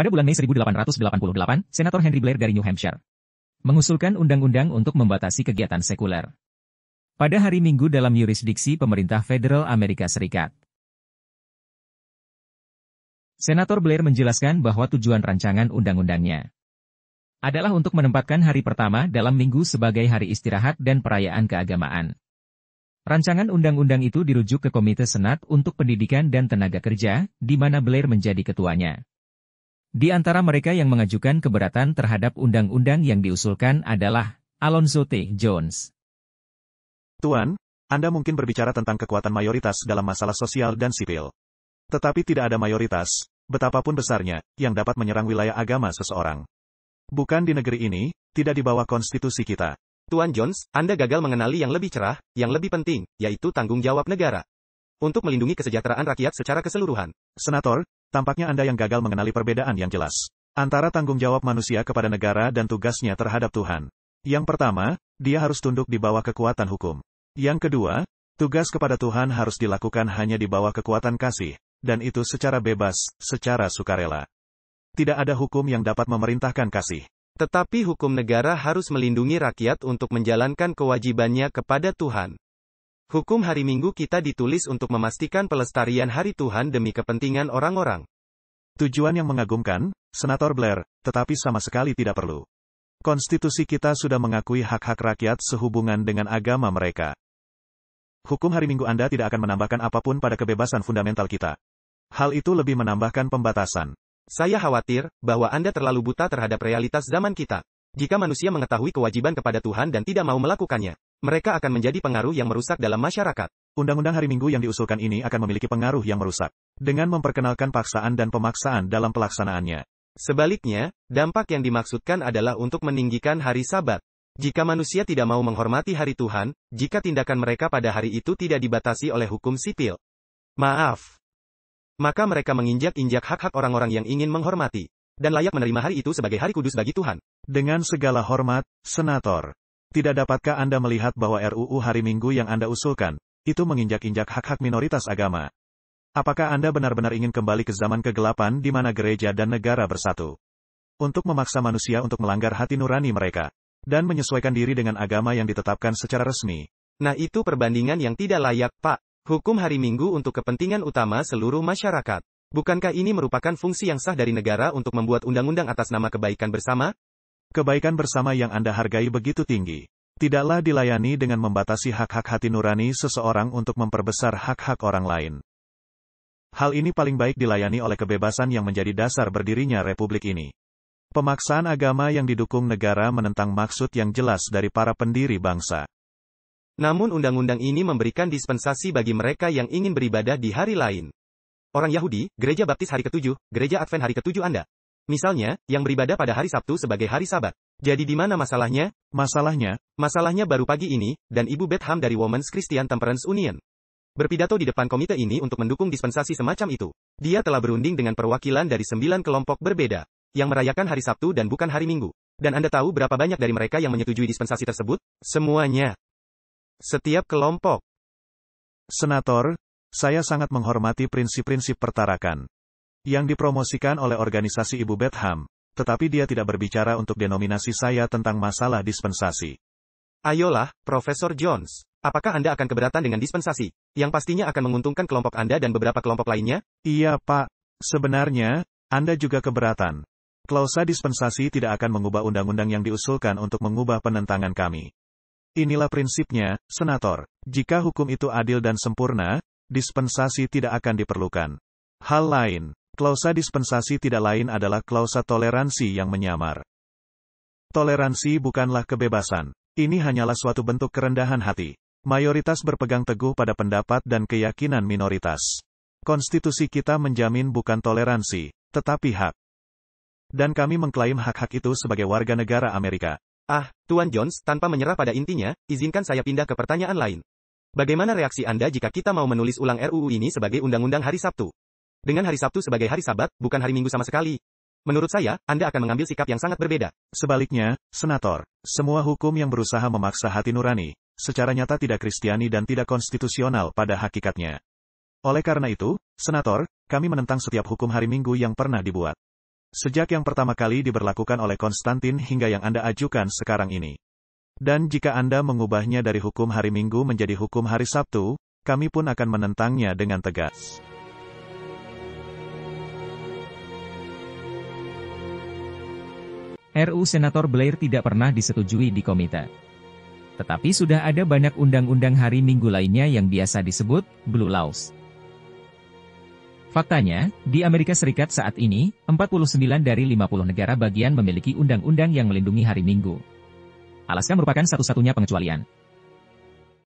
Pada bulan Mei 1888, Senator Henry Blair dari New Hampshire mengusulkan undang-undang untuk membatasi kegiatan sekuler. Pada hari Minggu dalam yurisdiksi pemerintah federal Amerika Serikat. Senator Blair menjelaskan bahwa tujuan rancangan undang-undangnya adalah untuk menempatkan hari pertama dalam minggu sebagai hari istirahat dan perayaan keagamaan. Rancangan undang-undang itu dirujuk ke Komite Senat untuk Pendidikan dan Tenaga Kerja, di mana Blair menjadi ketuanya. Di antara mereka yang mengajukan keberatan terhadap undang-undang yang diusulkan adalah Alonzo T. Jones. Tuan, Anda mungkin berbicara tentang kekuatan mayoritas dalam masalah sosial dan sipil. Tetapi tidak ada mayoritas, betapapun besarnya, yang dapat menyerang wilayah agama seseorang. Bukan di negeri ini, tidak di bawah konstitusi kita. Tuan Jones, Anda gagal mengenali yang lebih cerah, yang lebih penting, yaitu tanggung jawab negara untuk melindungi kesejahteraan rakyat secara keseluruhan. Senator, tampaknya Anda yang gagal mengenali perbedaan yang jelas antara tanggung jawab manusia kepada negara dan tugasnya terhadap Tuhan. Yang pertama, dia harus tunduk di bawah kekuatan hukum. Yang kedua, tugas kepada Tuhan harus dilakukan hanya di bawah kekuatan kasih, dan itu secara bebas, secara sukarela. Tidak ada hukum yang dapat memerintahkan kasih. Tetapi hukum negara harus melindungi rakyat untuk menjalankan kewajibannya kepada Tuhan. Hukum hari Minggu kita ditulis untuk memastikan pelestarian hari Tuhan demi kepentingan orang-orang. Tujuan yang mengagumkan, Senator Blair, tetapi sama sekali tidak perlu. Konstitusi kita sudah mengakui hak-hak rakyat sehubungan dengan agama mereka. Hukum hari Minggu Anda tidak akan menambahkan apapun pada kebebasan fundamental kita. Hal itu lebih menambahkan pembatasan. Saya khawatir bahwa Anda terlalu buta terhadap realitas zaman kita. Jika manusia mengetahui kewajiban kepada Tuhan dan tidak mau melakukannya, mereka akan menjadi pengaruh yang merusak dalam masyarakat. Undang-undang hari Minggu yang diusulkan ini akan memiliki pengaruh yang merusak, dengan memperkenalkan paksaan dan pemaksaan dalam pelaksanaannya. Sebaliknya, dampak yang dimaksudkan adalah untuk meninggikan hari sabat. Jika manusia tidak mau menghormati hari Tuhan, jika tindakan mereka pada hari itu tidak dibatasi oleh hukum sipil. Maaf. Maka mereka menginjak-injak hak-hak orang-orang yang ingin menghormati, dan layak menerima hari itu sebagai hari kudus bagi Tuhan. Dengan segala hormat, Senator. Tidak dapatkah Anda melihat bahwa RUU hari Minggu yang Anda usulkan, itu menginjak-injak hak-hak minoritas agama? Apakah Anda benar-benar ingin kembali ke zaman kegelapan di mana gereja dan negara bersatu? Untuk memaksa manusia untuk melanggar hati nurani mereka. Dan menyesuaikan diri dengan agama yang ditetapkan secara resmi. Nah itu perbandingan yang tidak layak, Pak. Hukum hari Minggu untuk kepentingan utama seluruh masyarakat. Bukankah ini merupakan fungsi yang sah dari negara untuk membuat undang-undang atas nama kebaikan bersama? Kebaikan bersama yang Anda hargai begitu tinggi. Tidaklah dilayani dengan membatasi hak-hak hati nurani seseorang untuk memperbesar hak-hak orang lain. Hal ini paling baik dilayani oleh kebebasan yang menjadi dasar berdirinya republik ini. Pemaksaan agama yang didukung negara menentang maksud yang jelas dari para pendiri bangsa. Namun undang-undang ini memberikan dispensasi bagi mereka yang ingin beribadah di hari lain. Orang Yahudi, Gereja Baptis hari ketujuh, Gereja Advent hari ketujuh Anda, Misalnya, yang beribadah pada hari Sabtu sebagai hari sabat. Jadi di mana masalahnya? Masalahnya? Masalahnya baru pagi ini, dan Ibu Betham dari Women's Christian Temperance Union. Berpidato di depan komite ini untuk mendukung dispensasi semacam itu. Dia telah berunding dengan perwakilan dari sembilan kelompok berbeda, yang merayakan hari Sabtu dan bukan hari Minggu. Dan Anda tahu berapa banyak dari mereka yang menyetujui dispensasi tersebut? Semuanya. Setiap kelompok. Senator, saya sangat menghormati prinsip-prinsip pertarakan yang dipromosikan oleh organisasi Ibu Betham, tetapi dia tidak berbicara untuk denominasi saya tentang masalah dispensasi. Ayolah, Profesor Jones. Apakah Anda akan keberatan dengan dispensasi, yang pastinya akan menguntungkan kelompok Anda dan beberapa kelompok lainnya? Iya, Pak. Sebenarnya, Anda juga keberatan. Klausa dispensasi tidak akan mengubah undang-undang yang diusulkan untuk mengubah penentangan kami. Inilah prinsipnya, Senator. Jika hukum itu adil dan sempurna, dispensasi tidak akan diperlukan. Hal lain, Klausa dispensasi tidak lain adalah klausa toleransi yang menyamar. Toleransi bukanlah kebebasan. Ini hanyalah suatu bentuk kerendahan hati. Mayoritas berpegang teguh pada pendapat dan keyakinan minoritas. Konstitusi kita menjamin bukan toleransi, tetapi hak. Dan kami mengklaim hak-hak itu sebagai warga negara Amerika. Ah, Tuan Jones, tanpa menyerah pada intinya, izinkan saya pindah ke pertanyaan lain. Bagaimana reaksi Anda jika kita mau menulis ulang RUU ini sebagai undang-undang hari Sabtu? Dengan hari Sabtu sebagai hari Sabat, bukan hari Minggu sama sekali. Menurut saya, Anda akan mengambil sikap yang sangat berbeda. Sebaliknya, Senator, semua hukum yang berusaha memaksa hati nurani, secara nyata tidak kristiani dan tidak konstitusional pada hakikatnya. Oleh karena itu, Senator, kami menentang setiap hukum hari Minggu yang pernah dibuat. Sejak yang pertama kali diberlakukan oleh Konstantin hingga yang Anda ajukan sekarang ini. Dan jika Anda mengubahnya dari hukum hari Minggu menjadi hukum hari Sabtu, kami pun akan menentangnya dengan tegas. RU Senator Blair tidak pernah disetujui di komite. Tetapi sudah ada banyak undang-undang hari Minggu lainnya yang biasa disebut Blue Laws. Faktanya, di Amerika Serikat saat ini, 49 dari 50 negara bagian memiliki undang-undang yang melindungi hari Minggu. Alaska merupakan satu-satunya pengecualian.